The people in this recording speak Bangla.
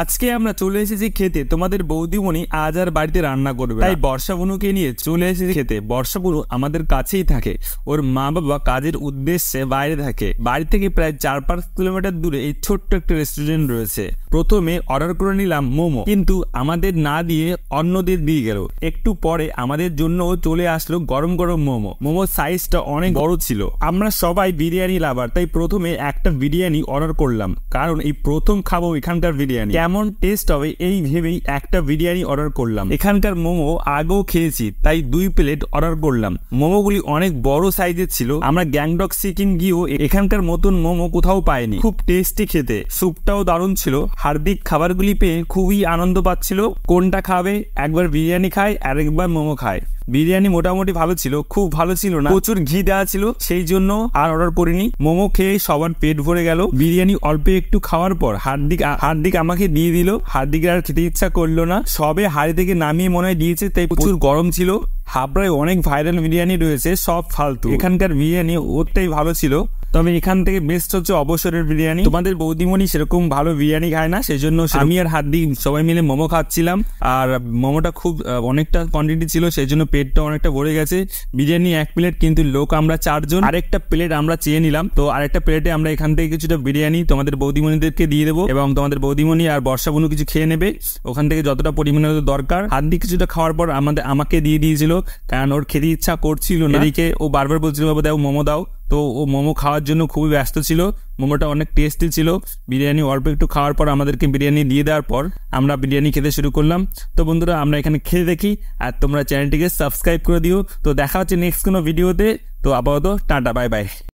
আজকে আমরা চলে এসেছি খেতে তোমাদের বৌদিমণি আজ আর বাড়িতে রান্না করবে তাই বর্ষা বনুকে নিয়ে চলে এসেছি খেতে বর্ষা বনু আমাদের কাছেই থাকে ওর মা বাবা কাজের উদ্দেশ্যে বাইরে থাকে বাড়ি থেকে প্রায় চার পাঁচ কিলোমিটার দূরে এই ছোট্ট একটা রেস্টুরেন্ট রয়েছে প্রথমে অর্ডার করে নিলাম মোমো কিন্তু আমাদের না দিয়ে অন্যদের দিয়ে গেল একটু পরে আমাদের জন্য চলে আসলো গরম গরম মোমো মোমোর সাইজটা অনেক বড় ছিল আমরা সবাই বিরিয়ানি লাভার তাই প্রথমে একটা বিরিয়ানি অর্ডার করলাম কারণ এই প্রথম খাবো এখানকার বিরিয়ানি কেমন টেস্ট হবে এই ভেবেই একটা বিরিয়ানি অর্ডার করলাম এখানকার মোমো আগেও খেয়েছি তাই দুই প্লেট অর্ডার করলাম মোমোগুলি অনেক বড় সাইজের ছিল আমরা গ্যাংডক সিকিম গিয়েও এখানকার মতন মোমো কোথাও পাইনি খুব টেস্টি খেতে স্যুপটাও দারুণ ছিল হার্দিক খাবারগুলি পেয়ে খুবই আনন্দ পাচ্ছিল কোনটা খাবে একবার বিরিয়ানি খায় আর একবার মোমো খায় বিরিয়ানি মোটামুটি ভালো ছিল খুব ভালো ছিল না প্রচুর ঘি দেওয়া ছিল সেই জন্য আর অর্ডার করিনি মোমো খেয়ে সবার পেট ভরে গেল বিরিয়ানি অল্প একটু খাওয়ার পর হার্দিক হার্দিক আমাকে হার্দিককে দিয়ে দিল হার্দিকের আর খেতে ইচ্ছা করলো না সবে হাড়ি থেকে নামিয়ে মনে হয় দিয়েছে তাই প্রচুর গরম ছিল হাবড়ায় অনেক ভাইরাল বিরিয়ানি রয়েছে সব ফালতু এখানকার বিরিয়ানি ওরটাই ভালো ছিল তবে এখান থেকে বেস্ট হচ্ছে অবসরের বিরিয়ানি তোমাদের বৌদিমণি সেরকম ভালো বিরিয়ানি খায় না সেই জন্য আমি আর হাত দিয়ে সবাই মিলে মোমো খাচ্ছিলাম আর মোমোটা খুব অনেকটা কোয়ান্টিটি ছিল সেই জন্য পেটটা অনেকটা ভরে গেছে বিরিয়ানি এক প্লেট কিন্তু লোক আমরা চারজন আরেকটা প্লেট আমরা চেয়ে নিলাম তো আরেকটা প্লেটে আমরা এখান থেকে কিছুটা বিরিয়ানি তোমাদের বৌদিমণিদেরকে দিয়ে দেবো এবং তোমাদের বৌদিমণি আর বর্ষা বনু কিছু খেয়ে নেবে ওখান থেকে যতটা পরিমাণে দরকার হাত দিয়ে কিছুটা খাওয়ার পর আমাদের আমাকে দিয়ে দিয়েছিল কারণ ওর খেতে ইচ্ছা করছিল না এদিকে ও বারবার বলছিল বাবা দাও মোমো দাও তো ও মোমো খাওয়ার জন্য খুবই ব্যস্ত ছিল মোমোটা অনেক টেস্টি ছিল বিরিয়ানি অল্প একটু খাওয়ার পর আমাদেরকে বিরিয়ানি দিয়ে দেওয়ার পর আমরা বিরিয়ানি খেতে শুরু করলাম তো বন্ধুরা আমরা এখানে খেয়ে দেখি আর তোমরা চ্যানেলটিকে সাবস্ক্রাইব করে দিও তো দেখা হচ্ছে নেক্সট কোনো ভিডিওতে তো আপাতত টাটা বাই বাই